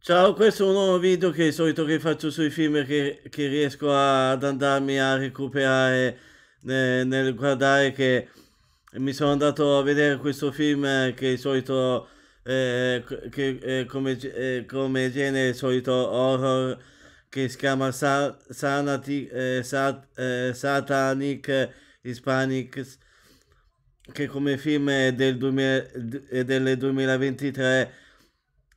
Ciao, questo è un nuovo video che è solito che faccio sui film che, che riesco a, ad andarmi a recuperare nel, nel guardare che mi sono andato a vedere questo film che è il solito eh, che, eh, come, eh, come, genere il solito horror che si chiama Sa Sanati, eh, Sat eh, Satanic Hispanics che come film è del, 2000, è del 2023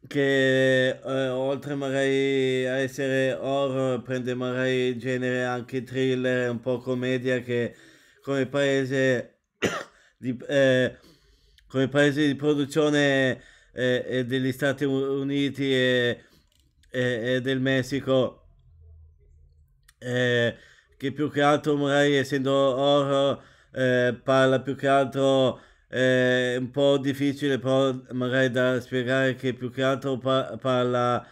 che eh, oltre magari a essere horror prende magari genere anche thriller un po' commedia che come paese di, eh, come paese di produzione eh, eh degli Stati Uniti e, e, e del Messico eh, che più che altro magari essendo horror eh, parla più che altro è un po' difficile però magari da spiegare che più che altro par- parla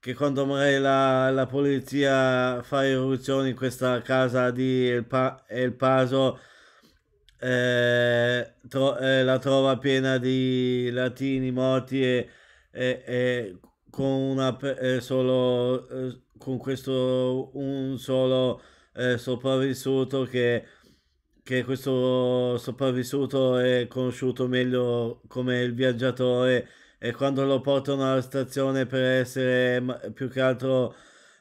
che quando magari la, la polizia fa irruzione in questa casa di El, pa- El Paso eh, tro- eh, la trova piena di latini morti e, e, e con una eh, solo eh, con questo un solo eh, sopravvissuto che che questo sopravvissuto è conosciuto meglio come il viaggiatore e quando lo portano alla stazione per essere più che altro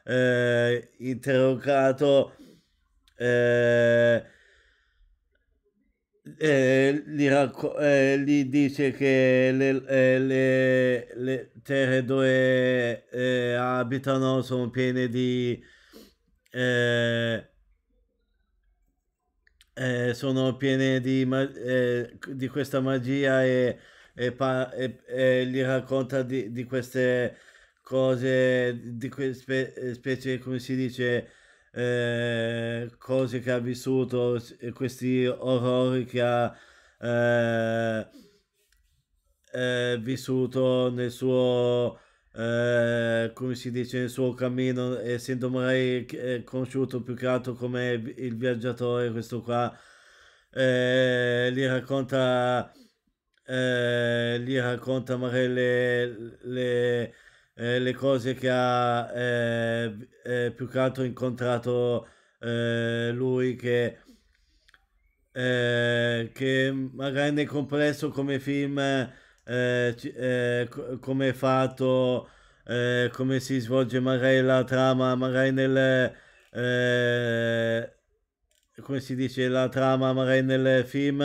eh, interrogato eh, eh, gli, racco- eh, gli dice che le, eh, le, le terre dove eh, abitano sono piene di eh, eh, sono piene di, ma- eh, di, questa magia e, e, pa- e, e gli racconta di, di, queste cose, di queste eh, specie, come si dice, eh, cose che ha vissuto, questi orrori che ha eh, eh, vissuto nel suo eh, come si dice nel suo cammino, essendo magari conosciuto più che altro come il viaggiatore, questo qua eh, gli racconta, eh, gli racconta magari le, le, eh, le cose che ha più che altro incontrato lui che... Eh, che magari nel complesso come film eh, eh, come è fatto, eh, come si svolge magari la trama, magari nel... Eh, come si dice la trama, magari nel film,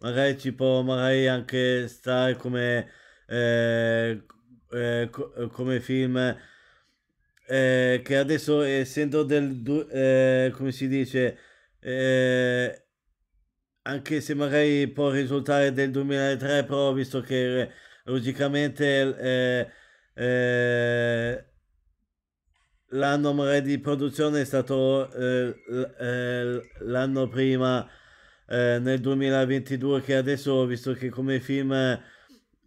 magari ci può magari anche stare come, eh, eh, co come film. che adesso essendo del come si dice anche se magari può risultare del 2003, però visto che eh, logicamente eh, eh, l'anno magari di produzione è stato eh, eh l'anno prima eh, nel 2022 che adesso, visto che come film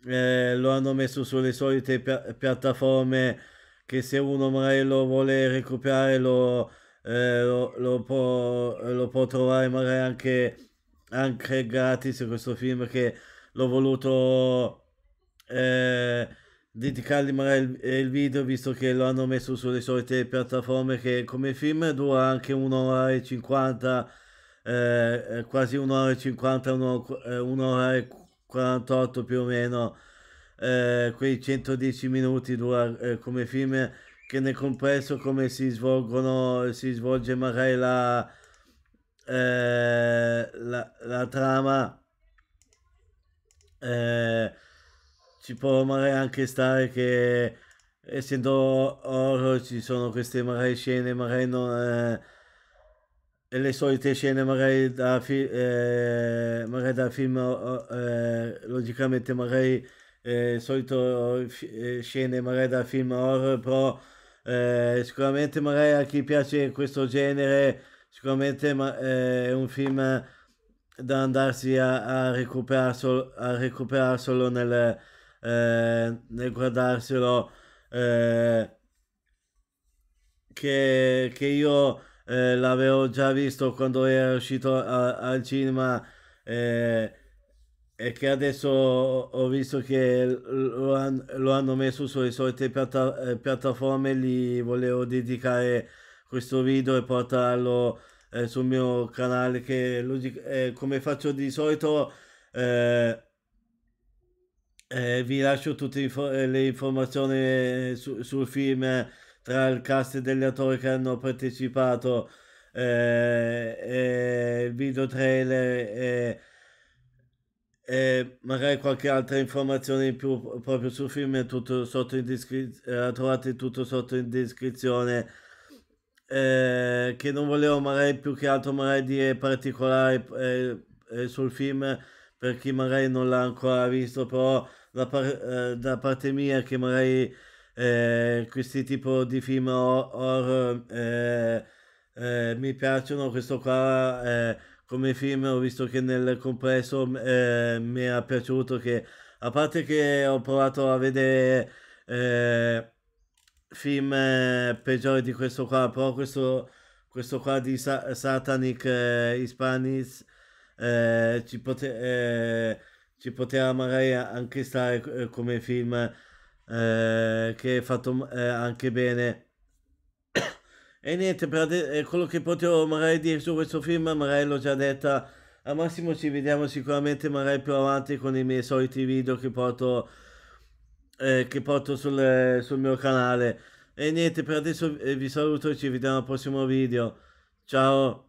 lo hanno messo sulle solite pi- piattaforme che se uno magari lo vuole recuperare lo, lo, lo, può, lo può trovare magari anche anche gratis questo film che l'ho voluto eh, dedicargli magari il, eh, il, video visto che lo hanno messo sulle solite piattaforme che come film dura anche un'ora e 50 eh, eh, quasi un'ora e 50 un'ora, eh, un'ora e 48 più o meno eh, quei 110 minuti dura eh, come film che nel complesso come si svolgono si svolge magari la eh, la, la trama eh, ci può magari anche stare che essendo horror ci sono queste magari scene magari non eh, le solite scene magari da, fi- eh, magari da film eh, logicamente magari eh, solito f- eh, scene magari da film horror però sicuramente magari a chi piace questo genere sicuramente ma, è un film da andarsi a, a recuperare solo, recuperar solo nel, eh, nel guardarselo eh, che, che, io eh, l'avevo già visto quando era uscito a, al cinema eh, e che adesso ho visto che lo, han, lo hanno messo sulle solite piatta, eh, piattaforme gli volevo dedicare questo video e portarlo eh, sul mio canale che logic- eh, come faccio di solito eh, eh vi lascio tutte le eh, informazioni eh, su- sul film tra il cast degli attori che hanno partecipato il video trailer e magari qualche altra informazione in più proprio sul film tutto sotto in descri- trovate tutto sotto in descrizione eh, che non volevo magari più che altro magari dire particolari eh, eh, sul film per chi magari non l'ha ancora visto, però da, par- eh, da parte mia che magari questi tipo di film horror mi piacciono, questo qua come film ho visto che nel complesso mi era piaciuto che a parte che ho provato a vedere eh, film eh, peggiore di questo qua, però questo, questo qua di Sa- Satanic eh, Hispanis eh, ci, pote- eh, ci, poteva magari anche stare eh, come film eh, che è fatto anche bene. E niente, per ade- quello che potevo magari dire su questo film, magari l'ho già detta. Al massimo ci vediamo sicuramente magari più avanti con i miei soliti video che porto eh, che porto sul, eh, sul mio canale. E niente, per adesso eh, vi saluto e ci vediamo al prossimo video. Ciao!